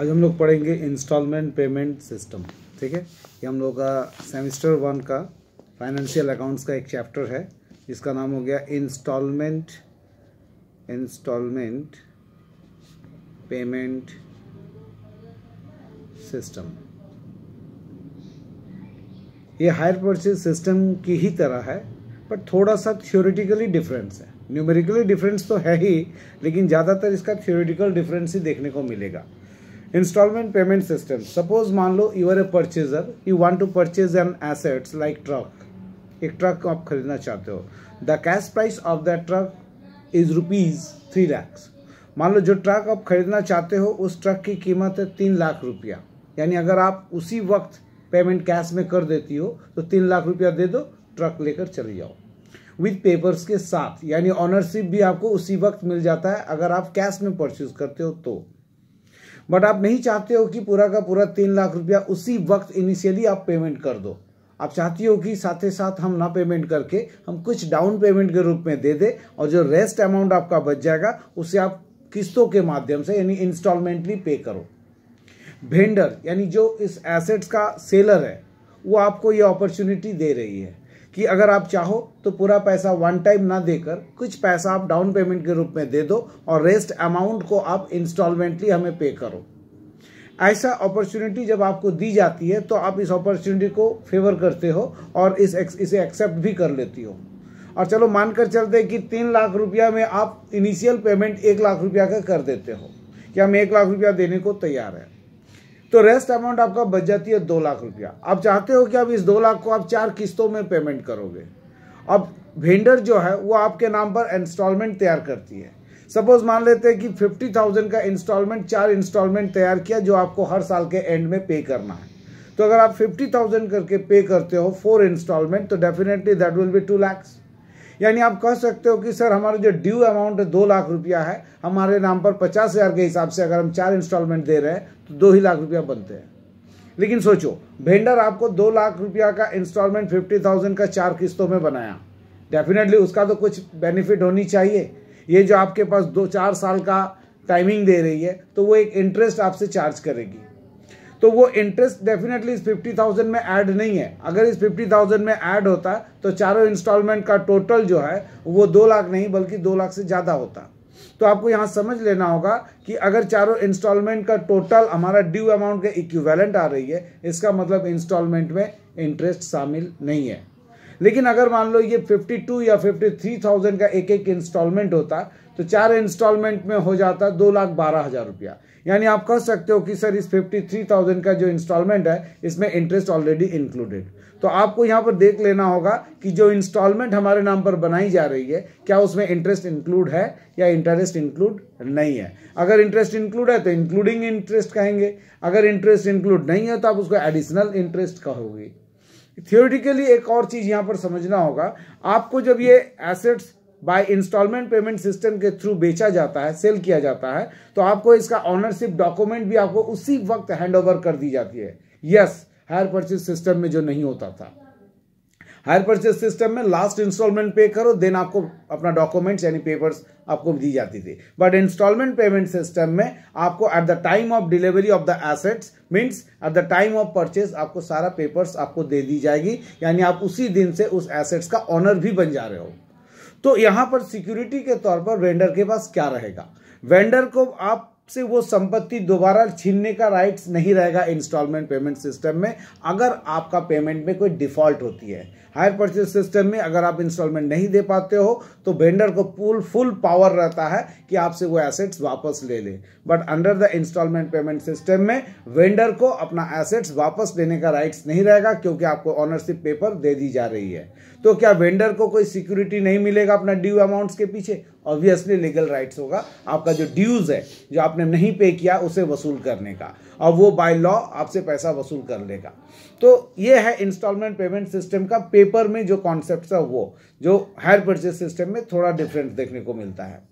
आज हम लोग पढ़ेंगे इंस्टॉलमेंट पेमेंट सिस्टम ठीक है ये हम लोग का सेमिस्टर वन का फाइनेंशियल अकाउंट्स का एक चैप्टर है जिसका नाम हो गया इंस्टॉलमेंट इंस्टॉलमेंट पेमेंट सिस्टम ये हायर परचेज सिस्टम की ही तरह है बट थोड़ा सा थ्योरेटिकली डिफरेंस है न्यूमेरिकली डिफरेंस तो है ही लेकिन ज़्यादातर इसका थ्योरेटिकल डिफरेंस ही देखने को मिलेगा इंस्टॉलमेंट पेमेंट सिस्टम सपोज मान लो you are a purchaser you want to purchase an assets like truck एक ट्रक आप खरीदना चाहते हो the cash price of the truck is rupees three lakhs मान लो जो ट्रक आप खरीदना चाहते हो उस ट्रक की कीमत है तीन लाख रुपया यानी अगर आप उसी वक्त पेमेंट कैश में कर देती हो तो तीन लाख रुपया दे दो ट्रक लेकर चले जाओ विथ पेपर्स के साथ यानी ऑनरशिप भी आपको उसी वक्त मिल जाता है अगर आप कैश में परचेज करते हो तो बट आप नहीं चाहते हो कि पूरा का पूरा तीन लाख रुपया उसी वक्त इनिशियली आप पेमेंट कर दो आप चाहती हो कि साथ ही साथ हम ना पेमेंट करके हम कुछ डाउन पेमेंट के रूप में दे दें और जो रेस्ट अमाउंट आपका बच जाएगा उसे आप किस्तों के माध्यम से यानी इंस्टॉलमेंटली पे करो भेंडर यानी जो इस एसेट्स का सेलर है वो आपको ये अपॉर्चुनिटी दे रही है कि अगर आप चाहो तो पूरा पैसा वन टाइम ना देकर कुछ पैसा आप डाउन पेमेंट के रूप में दे दो और रेस्ट अमाउंट को आप इंस्टॉलमेंटली हमें पे करो ऐसा अपॉर्चुनिटी जब आपको दी जाती है तो आप इस अपॉर्चुनिटी को फेवर करते हो और इस इसे एक्सेप्ट भी कर लेती हो और चलो मानकर चलते कि तीन लाख रुपया में आप इनिशियल पेमेंट एक लाख रुपया का कर देते हो कि हम एक लाख रुपया देने को तैयार हैं तो रेस्ट अमाउंट आपका बच जाती है दो लाख रुपया आप चाहते हो कि आप इस दो लाख को आप चार किस्तों में पेमेंट करोगे अब भेंडर जो है वो आपके नाम पर इंस्टॉलमेंट तैयार करती है सपोज मान लेते हैं कि फिफ्टी थाउजेंड का इंस्टॉलमेंट चार इंस्टॉलमेंट तैयार किया जो आपको हर साल के एंड में पे करना है तो अगर आप फिफ्टी थाउजेंड करके पे करते हो फोर इंस्टॉलमेंट तो definitely that will be two lakhs यानी आप कह सकते हो कि सर हमारा जो ड्यू अमाउंट है दो लाख रुपया है हमारे नाम पर पचास हज़ार के हिसाब से अगर हम चार इंस्टॉलमेंट दे रहे हैं तो दो ही लाख रुपया बनते हैं लेकिन सोचो भेंडर आपको दो लाख रुपया का इंस्टॉलमेंट फिफ्टी थाउजेंड का चार किस्तों में बनाया डेफिनेटली उसका तो कुछ बेनिफिट होनी चाहिए ये जो आपके पास दो चार साल का टाइमिंग दे रही है तो वो एक इंटरेस्ट आपसे चार्ज करेगी तो वो इंटरेस्ट डेफिनेटली इस फिफ्टी थाउजेंड में ऐड नहीं है अगर इस फिफ्टी थाउजेंड में ऐड होता तो चारों इंस्टॉलमेंट का टोटल जो है वो दो लाख नहीं बल्कि दो लाख से ज़्यादा होता तो आपको यहाँ समझ लेना होगा कि अगर चारों इंस्टॉलमेंट का टोटल हमारा ड्यू अमाउंट के इक्विवेलेंट आ रही है इसका मतलब इंस्टॉलमेंट में इंटरेस्ट शामिल नहीं है लेकिन अगर मान लो ये 52 या 53,000 का एक एक इंस्टॉलमेंट होता तो चार इंस्टॉलमेंट में हो जाता दो लाख बारह हजार रुपया यानी आप कह सकते हो कि सर इस फिफ्टी थ्री थाउजेंड का जो इंस्टॉलमेंट है इसमें इंटरेस्ट ऑलरेडी इंक्लूडेड तो आपको यहाँ पर देख लेना होगा कि जो इंस्टॉलमेंट हमारे नाम पर बनाई जा रही है क्या उसमें इंटरेस्ट इंक्लूड है या इंटरेस्ट इंक्लूड नहीं है अगर इंटरेस्ट इंक्लूड है तो इंक्लूडिंग इंटरेस्ट कहेंगे अगर इंटरेस्ट इंक्लूड नहीं है तो आप उसको एडिशनल इंटरेस्ट कहोगे थियोरिटिकली एक और चीज यहां पर समझना होगा आपको जब ये assets by instalment payment system के थ्रू बेचा जाता है सेल किया जाता है तो आपको इसका ऑनरशिप डॉक्यूमेंट भी आपको उसी वक्त हैंड ओवर कर दी जाती है यस हायर परचेज सिस्टम में जो नहीं होता था हायर परचेज सिस्टम में लास्ट इंस्टॉलमेंट पे करो देन आपको अपना डॉक्यूमेंट्स यानी पेपर्स आपको दी जाती थी बट इंस्टॉलमेंट पेमेंट सिस्टम में आपको at the time of delivery of the assets means at the time of purchase आपको सारा पेपर्स आपको दे दी जाएगी यानी आप उसी दिन से उस एसेट्स का ऑनर भी बन जा रहे हो तो यहां पर सिक्योरिटी के तौर पर वेंडर के पास क्या रहेगा वेंडर को आप आपसे वो संपत्ति दोबारा छीनने का राइट्स नहीं रहेगा इंस्टॉलमेंट पेमेंट सिस्टम में अगर आपका पेमेंट में कोई डिफॉल्ट होती है हायर परचेज सिस्टम में अगर आप इंस्टॉलमेंट नहीं दे पाते हो तो वेंडर को फुल फुल पावर रहता है कि आपसे वो एसेट्स वापस ले ले but under the instalment payment system में वेंडर को अपना एसेट्स वापस लेने का राइट्स नहीं रहेगा क्योंकि आपको ऑनरशिप पेपर दे दी जा रही है तो क्या वेंडर को कोई सिक्योरिटी नहीं मिलेगा अपना ड्यू अमाउंट्स के पीछे ऑब्वियसली लीगल राइट्स होगा आपका जो ड्यूज है जो आपने नहीं पे किया उसे वसूल करने का और वो बाय लॉ आपसे पैसा वसूल कर लेगा तो ये है इंस्टॉलमेंट पेमेंट सिस्टम का पेपर में जो कॉन्सेप्ट था वो जो हायर परचेज सिस्टम में थोड़ा डिफरेंस देखने को मिलता है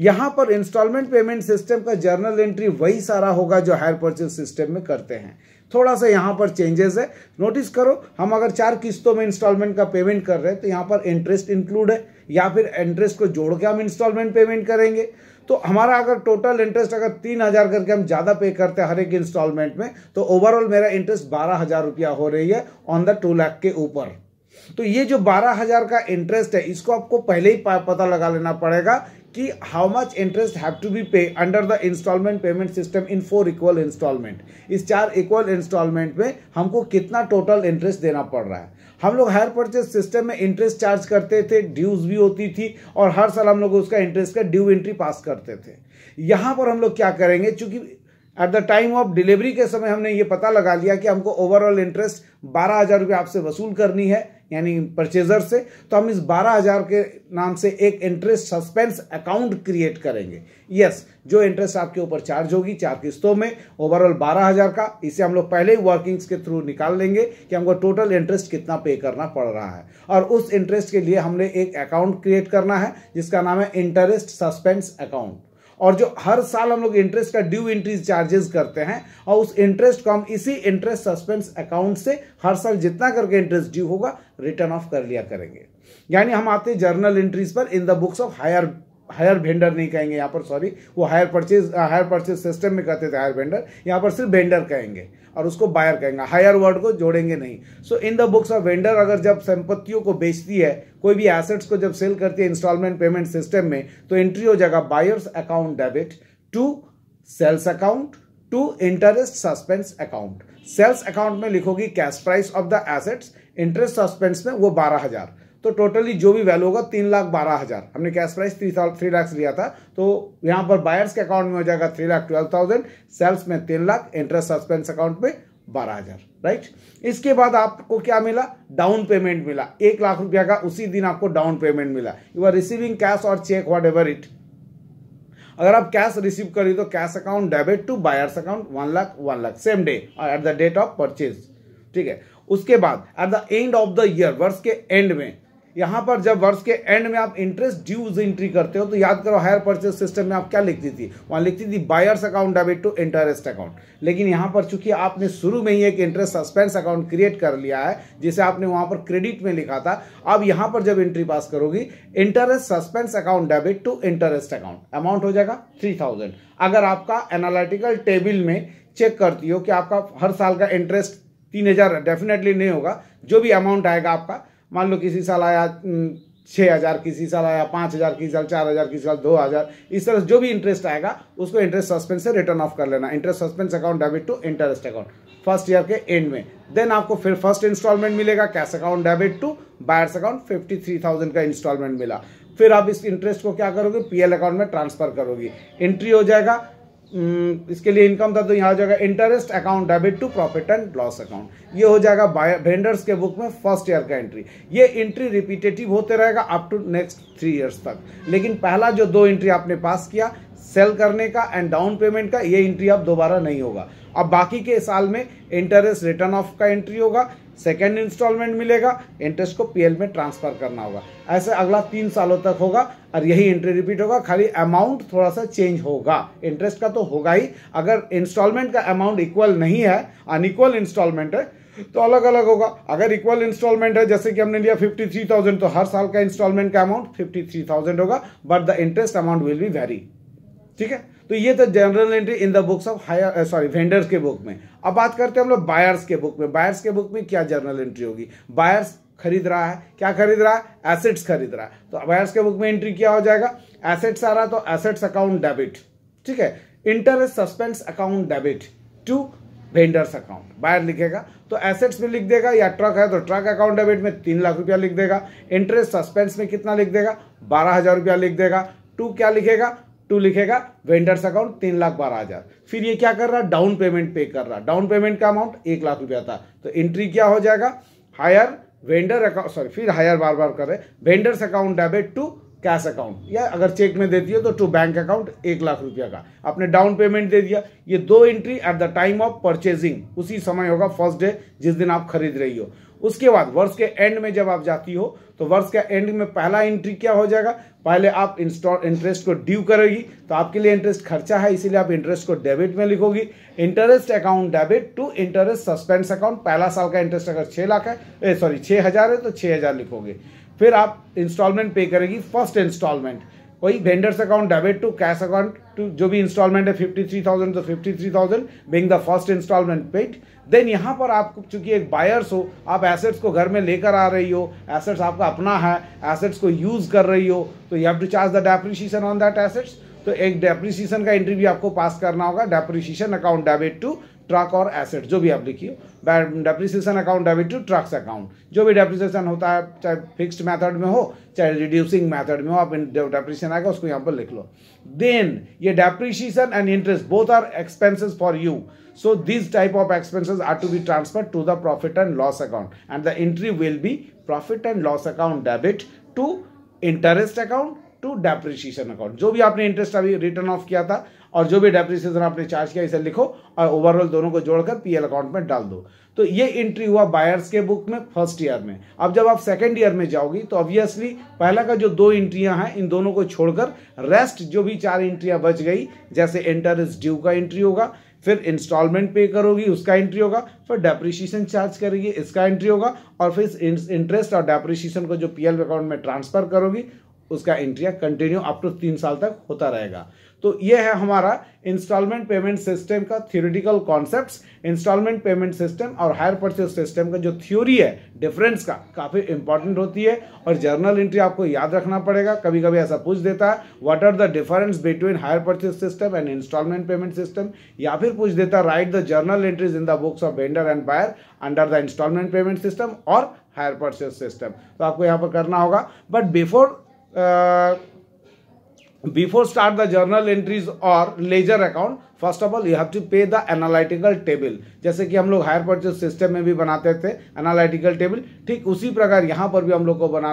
यहाँ पर इंस्टॉलमेंट पेमेंट सिस्टम का जर्नल एंट्री वही सारा होगा जो हायर परचेज सिस्टम में करते हैं थोड़ा सा यहाँ पर चेंजेस है नोटिस करो हम अगर चार किस्तों में इंस्टॉलमेंट का पेमेंट कर रहे हैं तो यहाँ पर इंटरेस्ट इंक्लूड है या फिर इंटरेस्ट को जोड़ के हम इंस्टॉलमेंट पेमेंट करेंगे तो हमारा अगर टोटल इंटरेस्ट अगर तीन हजार करके हम ज़्यादा पे करते हैं हर एक इंस्टॉलमेंट में तो ओवरऑल मेरा इंटरेस्ट बारह हजार रुपया हो रही है ऑन द टू लाख के ऊपर तो ये जो बारह हजार का इंटरेस्ट है इसको आपको पहले ही पता लगा लेना पड़ेगा कि how much interest have to be pay under the instalment payment system in four equal instalment इस चार इक्वल इंस्टॉलमेंट में हमको कितना टोटल इंटरेस्ट देना पड़ रहा है हम लोग हायर परचेज सिस्टम में इंटरेस्ट चार्ज करते थे ड्यूज भी होती थी और हर साल हम लोग उसका इंटरेस्ट का ड्यू एंट्री पास करते थे यहाँ पर हम लोग क्या करेंगे चूंकि at the time of delivery के समय हमने ये पता लगा लिया कि हमको ओवरऑल इंटरेस्ट बारह हज़ार रुपये आपसे वसूल करनी है यानी परचेजर से तो हम इस बारह हजार के नाम से एक इंटरेस्ट सस्पेंस अकाउंट क्रिएट करेंगे यस जो इंटरेस्ट आपके ऊपर चार्ज होगी चार किस्तों में ओवरऑल बारह हजार का इसे हम लोग पहले ही वर्किंग्स के थ्रू निकाल लेंगे कि हमको टोटल इंटरेस्ट कितना पे करना पड़ रहा है और उस इंटरेस्ट के लिए हमने एक अकाउंट क्रिएट करना है जिसका नाम है इंटरेस्ट सस्पेंस अकाउंट और जो हर साल हम लोग इंटरेस्ट का ड्यू एंट्री चार्जेस करते हैं और उस इंटरेस्ट को हम इसी इंटरेस्ट सस्पेंस अकाउंट से हर साल जितना करके इंटरेस्ट ड्यू होगा रिटर्न ऑफ कर लिया करेंगे यानी हम आते हैं जर्नल एंट्रीज पर in the books of hire hire vendor नहीं कहेंगे यहाँ पर सॉरी वो hire purchase hire purchase system में कहते थे हायर वेंडर यहाँ पर सिर्फ वेंडर कहेंगे और उसको बायर कहेंगे हायर वर्ड को जोड़ेंगे नहीं so in the books of vendor अगर जब संपत्तियों को बेचती है कोई भी एसेट्स को जब सेल करती है इंस्टॉलमेंट पेमेंट सिस्टम में तो एंट्री हो जाएगा buyer's account debit to sales account to interest suspense account sales account में लिखोगी cash price of the assets interest suspense में वो बारह हजार तो टोटली जो भी वैल्यू होगा तीन लाख बारह हज़ार हमने कैश प्राइस थ्री साल थ्री लाख लिया था तो यहाँ पर बायर्स के अकाउंट में हो जाएगा three lakh twelve thousand sales में तीन लाख इंटरेस्ट सस्पेंस अकाउंट में बारह हज़ार राइट इसके बाद आपको क्या मिला डाउन पेमेंट मिला एक लाख रुपया का उसी दिन आपको डाउन पेमेंट मिला यू आर रिसीविंग कैश और चेक वॉट एवर इट अगर आप कैश रिसीव करी तो cash account debit to buyer's account one lakh one lakh same day at the date of purchase ठीक है उसके बाद at the end of the year वर्ष के एंड में यहां पर जब वर्ष के एंड में आप इंटरेस्ट ड्यूज एंट्री करते हो तो याद करो हायर परचेज सिस्टम में आप क्या लिखती थी वहां लिखती थी buyer's account debit to interest account लेकिन यहां पर चूंकि आपने शुरू में ही एक इंटरेस्ट सस्पेंस अकाउंट क्रिएट कर लिया है जिसे आपने वहां पर क्रेडिट में लिखा था अब यहां पर जब एंट्री पास करोगी interest suspense account debit to interest account amount हो जाएगा थ्री थाउजेंड अगर आपका एनालिटिकल टेबल में चेक करती हो कि आपका हर साल का इंटरेस्ट तीन हजार डेफिनेटली नहीं होगा जो भी अमाउंट आएगा आपका मान लो किसी साल आया छः हज़ार किसी साल आया पाँच हज़ार किसी साल चार हज़ार किसी साल दो हज़ार इस तरह जो भी इंटरेस्ट आएगा उसको इंटरेस्ट सस्पेंस से रिटर्न ऑफ कर लेना interest suspense account debit to interest account first year के एंड में देन आपको फिर फर्स्ट इंस्टॉलमेंट मिलेगा cash account debit to buyer's account fifty three thousand का इंस्टॉलमेंट मिला फिर आप इस इंटरेस्ट को क्या करोगे पीएल अकाउंट में ट्रांसफर करोगी एंट्री हो जाएगा हम्म, इसके लिए इनकम था तो यहाँ हो जाएगा interest account debit to profit and loss account ये हो जाएगा वेंडर्स के बुक में फर्स्ट ईयर का एंट्री ये एंट्री रिपीटेटिव होते रहेगा up to next three years तक लेकिन पहला जो दो एंट्री आपने पास किया सेल करने का एंड डाउन पेमेंट का ये एंट्री अब दोबारा नहीं होगा अब बाकी के साल में इंटरेस्ट रिटर्न ऑफ का एंट्री होगा सेकेंड इंस्टॉलमेंट मिलेगा इंटरेस्ट को पीएल में ट्रांसफर करना होगा ऐसे अगला तीन सालों तक होगा और यही एंट्री रिपीट होगा खाली अमाउंट थोड़ा सा चेंज होगा इंटरेस्ट का तो होगा ही अगर इंस्टॉलमेंट का अमाउंट इक्वल नहीं है अनइक्वल इंस्टॉलमेंट है तो अलग अलग होगा अगर इक्वल इंस्टॉलमेंट है जैसे कि हमने लिया 53,000 तो हर साल का इंस्टॉलमेंट का अमाउंट 53,000 होगा but the interest amount will be very ठीक है तो ये तो journal entry in the books of hire sorry vendor's के बुक में अब बात करते हैं हम लोग बायर्स के बुक में बायर्स के बुक में क्या जर्नल एंट्री होगी बायर्स खरीद रहा है क्या खरीद रहा है एसेट्स खरीद रहा है तो बायर्स के बुक में एंट्री क्या हो जाएगा एसेट्स आ रहा तो एसेट्स अकाउंट डेबिट ठीक है interest suspense account debit to vendor's account buyer लिखेगा तो एसेट्स में लिख देगा या ट्रक है तो ट्रक अकाउंट डेबिट में तीन लाख रुपया लिख देगा इंटरेस्ट सस्पेंस में कितना लिख देगा बारह हजार रुपया लिख देगा टू क्या लिखेगा टू लिखेगा वेंडर्स अकाउंट तीन लाख बारह हजार फिर ये क्या कर रहा डाउन पेमेंट पे कर रहा डाउन पेमेंट का अमाउंट एक लाख रुपया था तो एंट्री क्या हो जाएगा हायर वेंडर अकाउंट सॉरी फिर हायर बार बार कर रहे vendor's account debit to cash account या अगर चेक में देती है तो टू बैंक अकाउंट एक लाख रुपया का आपने डाउन पेमेंट दे दिया ये दो entry at the time of purchasing उसी समय होगा फर्स्ट डे जिस दिन आप खरीद रही हो उसके बाद वर्ष के एंड में जब आप जाती हो तो वर्ष के एंड में पहला एंट्री क्या हो जाएगा पहले आप इंस्टॉल इंटरेस्ट को ड्यू करेगी तो आपके लिए इंटरेस्ट खर्चा है इसीलिए आप इंटरेस्ट को डेबिट में लिखोगी interest account debit to interest suspense account पहला साल का इंटरेस्ट अगर छह लाख है सॉरी छह हज़ार है तो छह हज़ार लिखोगे फिर आप इंस्टॉलमेंट पे करेगी फर्स्ट इंस्टॉलमेंट वही vendor's account debit to cash account to जो भी इंस्टॉलमेंट है फिफ्टी थ्री थाउजेंड तो fifty three thousand being the first instalment paid then यहाँ पर आप चूंकि एक बायर्स हो आप एसेट्स को घर में लेकर आ रही हो एसेट्स आपका अपना है एसेट्स को यूज़ कर रही हो तो you have to charge the depreciation on that assets तो एक डेप्रिशिएशन का एंट्री भी आपको पास करना होगा depreciation account debit to truck और एसेट जो भी आप लिखिए depreciation account debit to trucks account जो भी डेप्रिसिएशन होता है चाहे फिक्स्ड मेथड में हो चाहे रिड्यूसिंग मेथड में हो आप डेप्रिसिएशन आएगा उसको यहाँ पर लिख लो देन ये depreciation and interest both are expenses for you so this type of expenses are to be transfer to the profit and loss account and the entry will be profit and loss account debit to interest account to depreciation account जो भी आपने interest अभी return of किया था और जो भी depreciation आपने चार्ज किया इसे लिखो और ओवरऑल दोनों को जोड़कर पीएल अकाउंट में डाल दो तो ये एंट्री हुआ बायर्स के बुक में फर्स्ट ईयर में अब जब आप सेकेंड ईयर में जाओगी तो ऑब्वियसली पहला का जो दो एंट्रियां हैं इन दोनों को छोड़कर रेस्ट जो भी चार एंट्रियां बच गई जैसे एंटर इज ड्यू का एंट्री होगा फिर इंस्टॉलमेंट पे करोगी उसका एंट्री होगा फिर डेप्रिसिएशन चार्ज करेगी इसका एंट्री होगा और फिर इंटरेस्ट और डेप्रिसिएशन को जो पीएल अकाउंट में ट्रांसफर करोगी उसका एंट्रिया कंटिन्यू अप टू तीन साल तक होता रहेगा तो ये है हमारा इंस्टॉलमेंट पेमेंट सिस्टम का theoretical concept instalment payment system और हायर परचेज सिस्टम का जो थ्योरी है डिफरेंस का काफ़ी इंपॉर्टेंट होती है और जर्नल एंट्री आपको याद रखना पड़ेगा कभी कभी ऐसा पूछ देता है what are the difference between hire purchase system and instalment payment system या फिर पूछ देता write the journal entries in the books of vendor and buyer under the instalment payment system और हायर परचेज सिस्टम तो आपको यहाँ पर करना होगा but before before start the journal entries और ledger account first of all you have to pay the analytical table जैसे कि हम लोग हायर परचेज सिस्टम में भी बनाते थे एनालिटिकल टेबल ठीक उसी प्रकार यहाँ पर भी हम लोग को बना